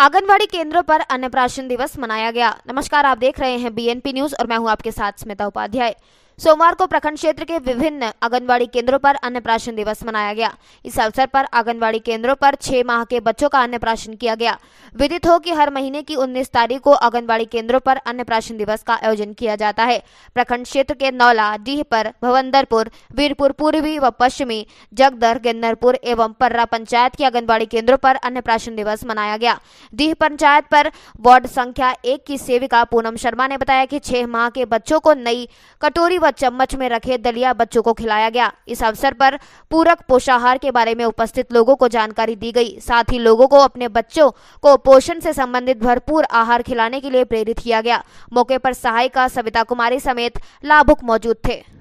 आंगनबाड़ी केंद्रों पर अन्नप्राशन दिवस मनाया गया नमस्कार आप देख रहे हैं बीएनपी न्यूज और मैं हूं आपके साथ स्मिता उपाध्याय सोमवार को प्रखंड क्षेत्र के विभिन्न आंगनबाड़ी केंद्रों पर अन्नप्राशन दिवस मनाया गया इस अवसर पर आंगनबाड़ी केंद्रों पर छह माह के बच्चों का अन्नप्राशन किया गया विदित हो कि हर महीने की 19 तारीख को आंगनबाड़ी केंद्रों पर अन्नप्राशन दिवस का आयोजन किया जाता है प्रखंड क्षेत्र के नौला पर भवंदरपुर वीरपुर पूर्वी व पश्चिमी जगदर गिन्नरपुर एवं पर्रा पंचायत के आंगनबाड़ी केंद्रों पर अन्नप्राशन दिवस मनाया गया डीह पंचायत पर वार्ड संख्या एक की सेविका पूनम शर्मा ने बताया की छह माह के बच्चों को नई कटोरी व चम्मच में रखे दलिया बच्चों को खिलाया गया इस अवसर पर पूरक पोषाहार के बारे में उपस्थित लोगों को जानकारी दी गई साथ ही लोगों को अपने बच्चों को पोषण से संबंधित भरपूर आहार खिलाने के लिए प्रेरित किया गया मौके पर सहायिका सविता कुमारी समेत लाभुक मौजूद थे